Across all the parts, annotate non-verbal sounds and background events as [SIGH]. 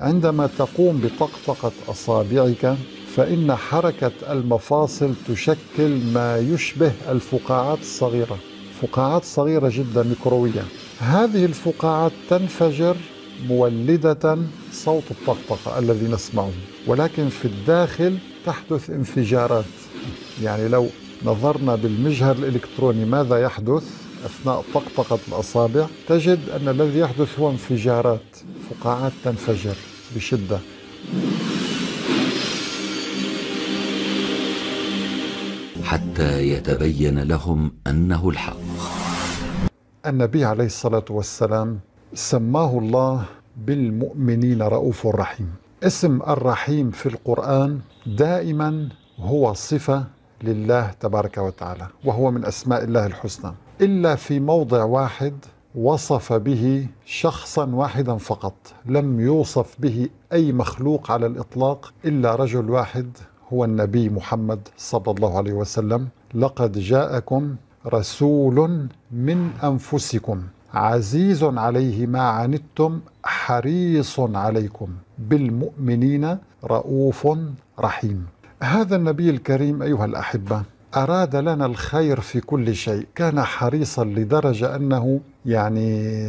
عندما تقوم بطقطقة أصابعك فإن حركة المفاصل تشكل ما يشبه الفقاعات الصغيرة فقاعات صغيرة جدا ميكروية هذه الفقاعات تنفجر مولدة صوت الطقطقة الذي نسمعه ولكن في الداخل تحدث انفجارات يعني لو نظرنا بالمجهر الإلكتروني ماذا يحدث أثناء طقطقة الأصابع تجد أن الذي يحدث هو انفجارات فقاعات تنفجر بشدة حتى يتبين لهم أنه الحق النبي عليه الصلاة والسلام سماه الله بالمؤمنين رؤوف رحيم اسم الرحيم في القرآن دائما هو صفة لله تبارك وتعالى وهو من أسماء الله الحسنى إلا في موضع واحد وصف به شخصا واحدا فقط لم يوصف به أي مخلوق على الإطلاق إلا رجل واحد هو النبي محمد صلى الله عليه وسلم لقد جاءكم رسول من أنفسكم عزيز عليه ما عنتم حريص عليكم بالمؤمنين رؤوف رحيم هذا النبي الكريم أيها الأحبة أراد لنا الخير في كل شيء كان حريصا لدرجة أنه يعني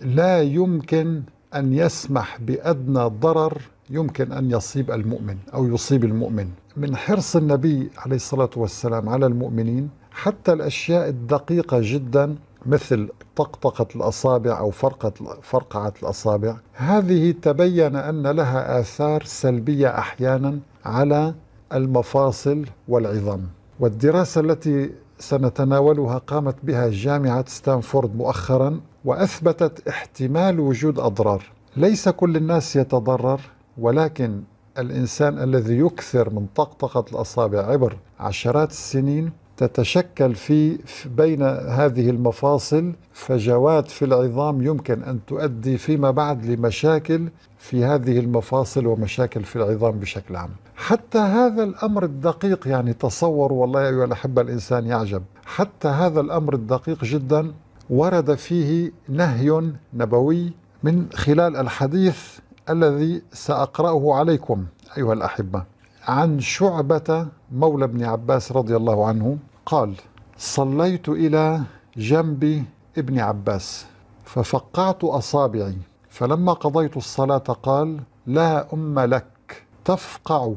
لا يمكن أن يسمح بأدنى ضرر يمكن أن يصيب المؤمن أو يصيب المؤمن من حرص النبي عليه الصلاة والسلام على المؤمنين حتى الأشياء الدقيقة جدا مثل طقطقة الأصابع أو فرقة فرقعة الأصابع هذه تبين أن لها آثار سلبية أحيانا على المفاصل والعظام والدراسة التي سنتناولها قامت بها جامعة ستانفورد مؤخرا وأثبتت احتمال وجود أضرار ليس كل الناس يتضرر ولكن الإنسان الذي يكثر من طقطقة الأصابع عبر عشرات السنين تتشكل في بين هذه المفاصل فجوات في العظام يمكن ان تؤدي فيما بعد لمشاكل في هذه المفاصل ومشاكل في العظام بشكل عام. حتى هذا الامر الدقيق يعني تصوروا والله ايها الاحبه الانسان يعجب، حتى هذا الامر الدقيق جدا ورد فيه نهي نبوي من خلال الحديث الذي ساقراه عليكم ايها الاحبه عن شعبه مولى ابن عباس رضي الله عنه قال صليت إلى جنب ابن عباس ففقعت أصابعي فلما قضيت الصلاة قال لا أم لك تفقع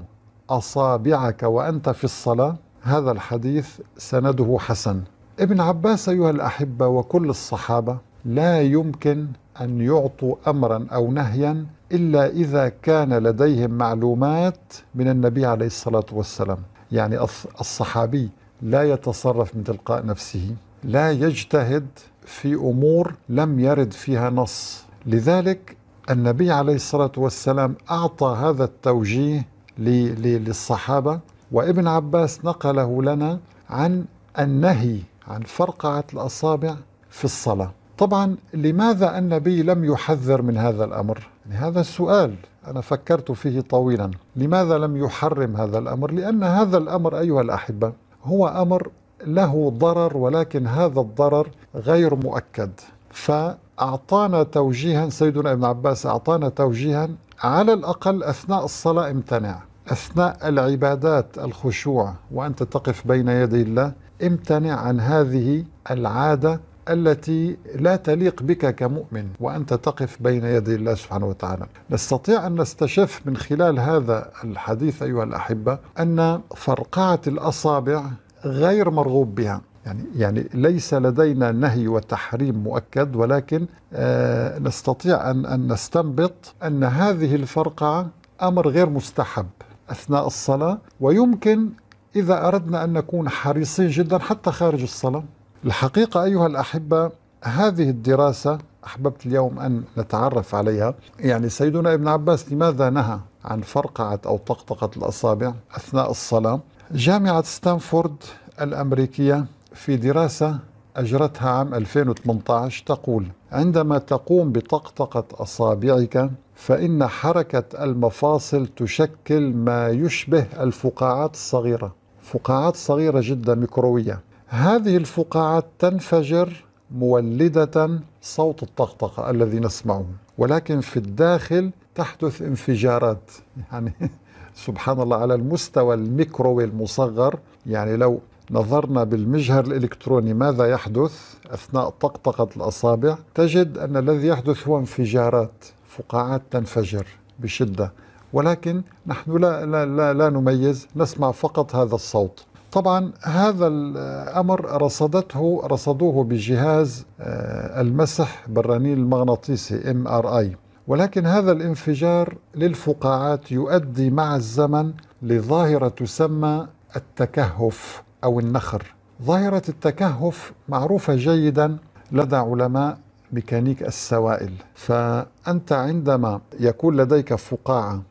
أصابعك وأنت في الصلاة هذا الحديث سنده حسن ابن عباس أيها الأحبة وكل الصحابة لا يمكن أن يعطوا أمرا أو نهيا إلا إذا كان لديهم معلومات من النبي عليه الصلاة والسلام يعني الصحابي لا يتصرف من تلقاء نفسه لا يجتهد في امور لم يرد فيها نص لذلك النبي عليه الصلاه والسلام اعطى هذا التوجيه للصحابه وابن عباس نقله لنا عن النهي عن فرقعه الاصابع في الصلاه طبعا لماذا النبي لم يحذر من هذا الامر؟ يعني هذا السؤال انا فكرت فيه طويلا، لماذا لم يحرم هذا الامر؟ لان هذا الامر ايها الاحبه هو امر له ضرر ولكن هذا الضرر غير مؤكد فاعطانا توجيها سيدنا ابن عباس اعطانا توجيها على الاقل اثناء الصلاه امتنع اثناء العبادات الخشوع وانت تقف بين يدي الله امتنع عن هذه العاده التي لا تليق بك كمؤمن وانت تقف بين يدي الله سبحانه وتعالى. نستطيع ان نستشف من خلال هذا الحديث ايها الاحبه ان فرقعه الاصابع غير مرغوب بها. يعني يعني ليس لدينا نهي وتحريم مؤكد ولكن آه نستطيع ان ان نستنبط ان هذه الفرقعه امر غير مستحب اثناء الصلاه ويمكن اذا اردنا ان نكون حريصين جدا حتى خارج الصلاه الحقيقة أيها الأحبة هذه الدراسة أحببت اليوم أن نتعرف عليها يعني سيدنا ابن عباس لماذا نهى عن فرقعة أو طقطقة الأصابع أثناء الصلاة جامعة ستانفورد الأمريكية في دراسة أجرتها عام 2018 تقول عندما تقوم بطقطقة أصابعك فإن حركة المفاصل تشكل ما يشبه الفقاعات الصغيرة فقاعات صغيرة جدا ميكروية هذه الفقاعات تنفجر مولدة صوت الطقطقة الذي نسمعه ولكن في الداخل تحدث انفجارات يعني [LAUGHS] سبحان الله على المستوى الميكروي المصغر يعني لو نظرنا بالمجهر الإلكتروني ماذا يحدث أثناء طقطقة الأصابع تجد أن الذي يحدث هو انفجارات فقاعات تنفجر بشدة ولكن نحن لا, لا, لا, لا نميز نسمع فقط هذا الصوت طبعا هذا الأمر رصدته رصدوه بجهاز آه، المسح بالرنين المغناطيسي ام ار اي ولكن هذا الانفجار للفقاعات يؤدي مع الزمن لظاهرة تسمى التكهف أو النخر ظاهرة التكهف معروفة جيدا لدى علماء ميكانيك السوائل فأنت عندما يكون لديك فقاعة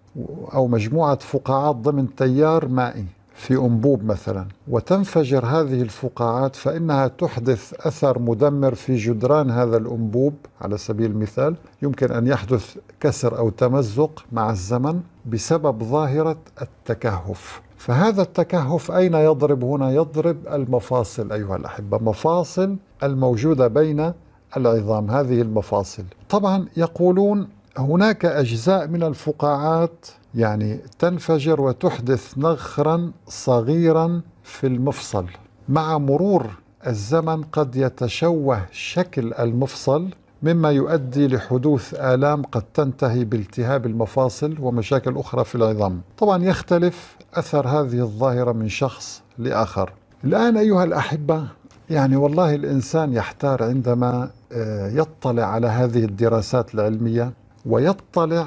أو مجموعة فقاعات ضمن تيار مائي في أنبوب مثلا وتنفجر هذه الفقاعات فإنها تحدث أثر مدمر في جدران هذا الأنبوب على سبيل المثال يمكن أن يحدث كسر أو تمزق مع الزمن بسبب ظاهرة التكهف فهذا التكهف أين يضرب هنا؟ يضرب المفاصل أيها الأحبة مفاصل الموجودة بين العظام هذه المفاصل طبعا يقولون هناك أجزاء من الفقاعات يعني تنفجر وتحدث نخرا صغيرا في المفصل مع مرور الزمن قد يتشوه شكل المفصل مما يؤدي لحدوث آلام قد تنتهي بالتهاب المفاصل ومشاكل أخرى في العظام طبعا يختلف أثر هذه الظاهرة من شخص لآخر الآن أيها الأحبة يعني والله الإنسان يحتار عندما آه، يطلع على هذه الدراسات العلمية ويطلع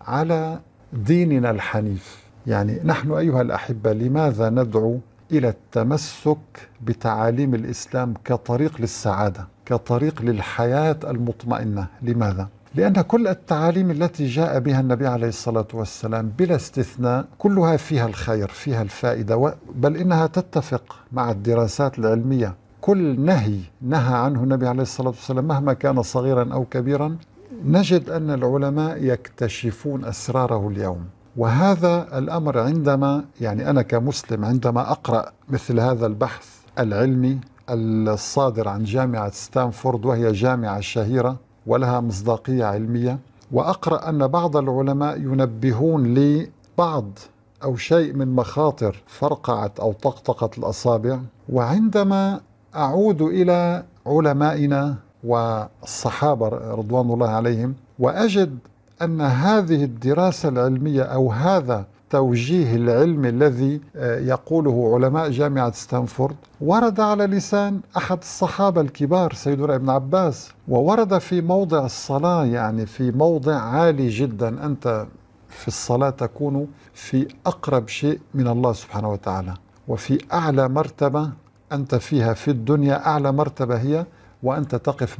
على ديننا الحنيف يعني نحن أيها الأحبة لماذا ندعو إلى التمسك بتعاليم الإسلام كطريق للسعادة كطريق للحياة المطمئنة لماذا؟ لأن كل التعاليم التي جاء بها النبي عليه الصلاة والسلام بلا استثناء كلها فيها الخير فيها الفائدة بل إنها تتفق مع الدراسات العلمية كل نهي نهى عنه النبي عليه الصلاة والسلام مهما كان صغيرا أو كبيرا نجد ان العلماء يكتشفون اسراره اليوم وهذا الامر عندما يعني انا كمسلم عندما اقرا مثل هذا البحث العلمي الصادر عن جامعه ستانفورد وهي جامعه شهيره ولها مصداقيه علميه واقرا ان بعض العلماء ينبهون لبعض او شيء من مخاطر فرقعت او طقطقت الاصابع وعندما اعود الى علمائنا والصحابة رضوان الله عليهم وأجد أن هذه الدراسة العلمية أو هذا التوجيه العلمي الذي آه، يقوله علماء جامعة ستانفورد ورد على لسان أحد الصحابة الكبار سيدنا ابن عباس وورد في موضع الصلاة يعني في موضع عالي جدا أنت في الصلاة تكون في أقرب شيء من الله سبحانه وتعالى وفي أعلى مرتبة أنت فيها في الدنيا أعلى مرتبة هي وأنت تقف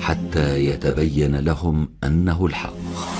حتى يتبين لهم أنه الحق